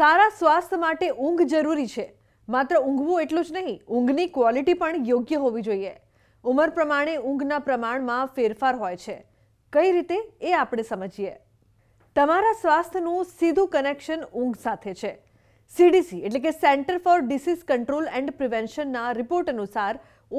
સારા સ્વાસ્થ્ય માટે ઊંઘ જરૂરી છે માત્ર ઊંઘવું એટલું જ નહીં ઊંઘની ક્વોલિટી પણ યોગ્ય હોવી જોઈએ ઉંમર પ્રમાણે ઊંઘના પ્રમાણમાં ફેરફાર હોય છે કઈ રીતે એ આપણે સમજીએ તમારા સ્વાસ્થ્યનું સીધું કનેક્શન ઊંઘ સાથે છે સીડીસી એટલે કે centre for disease control and પ્રિવેન્શનના રિપોર્ટ અનુસાર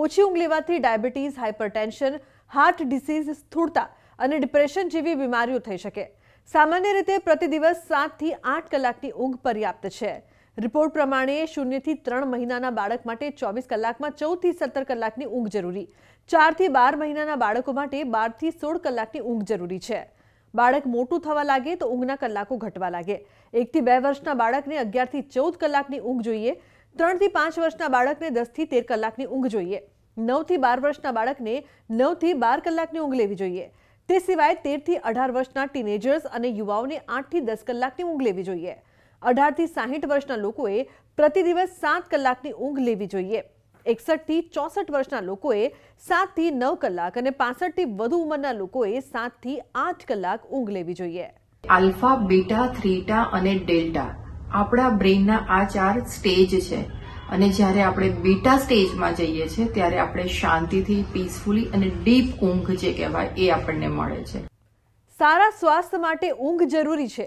ઓછી ઊંઘ લેવાથી ડાયાબિટીસ હાઇપરટેન્શન હાર્ટ ડિસીઝ સ્થૂળતા અને ડિપ્રેશન જેવી બીમારીઓ થઈ શકે છે सामान्य रीति प्रति दिवस 7 से 8 कલાક की ऊंग पर्याप्त है रिपोर्ट પ્રમાણે 0 से 3 મહિનાના બાળક માટે 24 કલાકમાં 14 થી 17 કલાકની ઊંઘ જરૂરી 4 થી 12 મહિનાના બાળક માટે 12 થી 16 કલાકની ઊંઘ જરૂરી છે બાળક મોટું થવા લાગે તો ઊંઘના કલાકો ઘટવા લાગે 1 થી 2 વર્ષના બાળકને 11 થી 14 કલાકની ઊંઘ જોઈએ 3 થી 5 વર્ષના બાળકને 10 થી 13 કલાકની ઊંઘ જોઈએ 9 થી 12 વર્ષના બાળકને 9 થી 12 કલાકની ઊંઘ લેવી જોઈએ તે સિવાય તેરથી અઢાર વર્ષના ટીનેજર્સ અને યુવાઓને આઠથી દસ કલાકની ઊંઘ લેવી જોઈએ અઢારથી સાહીઠ વર્ષના લોકોએ પ્રતિ દિવસ સાત કલાકની ઊંઘ લેવી જોઈએ એકસઠથી ચોસઠ વર્ષના લોકોએ સાતથી નવ કલાક અને પાસઠથી વધુ ઉંમરના લોકોએ સાતથી આઠ કલાક ઊંઘ લેવી જોઈએ આલ્ફા બીટા થ્રીટા અને ડેલ્ટા આપણા બ્રેઇનના આ ચાર સ્ટેજ છે અને જ્યારે આપણે બીટા સ્ટેજમાં જઈએ છીએ ત્યારે આપણે શાંતિથી પીસફુલી અને ડીપ ઊંઘ જે કહેવાય એ આપણને મળે છે સારા સ્વાસ્થ્ય માટે ઊંઘ જરૂરી છે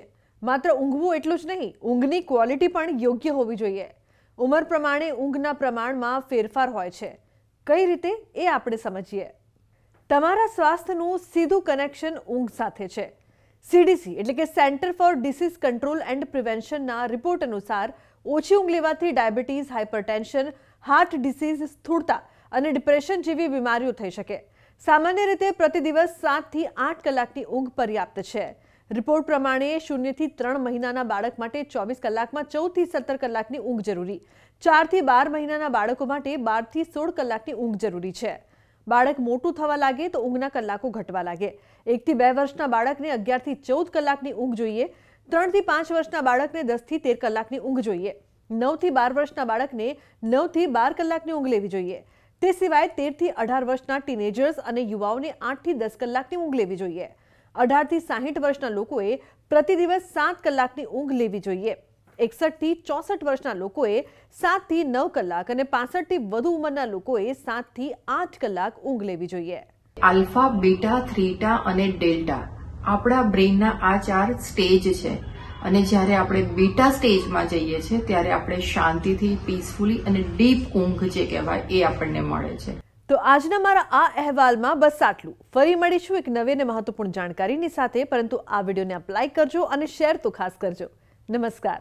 માત્ર ઊંઘવું એટલું જ નહીં ઊંઘની ક્વોલિટી પણ યોગ્ય હોવી જોઈએ ઉંમર પ્રમાણે ઊંઘના પ્રમાણમાં ફેરફાર હોય છે કઈ રીતે એ આપણે સમજીએ તમારા સ્વાસ્થ્યનું સીધું કનેક્શન ઊંઘ સાથે છે સીડીસી એટલે કે centre for disease control and પ્રિવેન્શનના રિપોર્ટ અનુસાર ઓછી ઊંઘ લેવાથી ડાયાબિટીસ હાઇપરટેન્શન હાર્ટ ડિસીઝ સ્થૂળતા અને ડિપ્રેશન જેવી બીમારીઓ થઈ શકે સામાન્ય રીતે પ્રતિ દિવસ સાતથી આઠ કલાકની ઊંઘ પર્યાપ્ત છે રિપોર્ટ પ્રમાણે શૂન્યથી ત્રણ મહિનાના બાળક માટે ચોવીસ કલાકમાં ચૌદથી સત્તર કલાકની ઊંઘ જરૂરી ચારથી બાર મહિનાના બાળકો માટે બારથી સોળ કલાકની ઊંઘ જરૂરી છે બાળક મોટું થવા લાગે તો ઊંઘના કલાકો ઘટવા લાગે એકથી બે વર્ષના બાળકને અગિયારથી ચૌદ કલાકની ઊંઘ જોઈએ ત્રણથી પાંચ વર્ષના બાળકને દસથી તેર કલાકની ઊંઘ જોઈએ નવથી બાર વર્ષના બાળકને નવથી બાર કલાકની ઊંઘ લેવી જોઈએ તે સિવાય તેરથી અઢાર વર્ષના ટીનેજર્સ અને યુવાઓને આઠથી દસ કલાકની ઊંઘ લેવી જોઈએ અઢારથી સાહીઠ વર્ષના લોકોએ પ્રતિદિવસ સાત કલાકની ઊંઘ લેવી જોઈએ એકસઠથી ચોસઠ વર્ષના લોકોએ સાતથી નવ કલાક અને પાસઠથી વધુ ઉંમરના લોકોએ સાતથી આઠ કલાક ઊંઘ લેવી જોઈએ આલ્ફા બીટા થ્રીટા અને ડેલ્ટા આપણા બ્રેનના આ ચાર સ્ટેજ છે અને જ્યારે આપણે બીટા સ્ટેજમાં જઈએ છીએ ત્યારે આપણે શાંતિથી પીસફુલી અને ડીપ ઊંઘ જે કહેવાય એ આપણને મળે છે તો આજના મારા આ અહેવાલમાં બસ આટલું ફરી મળીશું એક નવી અને મહત્વપૂર્ણ જાણકારીની સાથે પરંતુ આ વિડીયોને અપ્લાય કરજો અને શેર તો ખાસ કરજો નમસ્કાર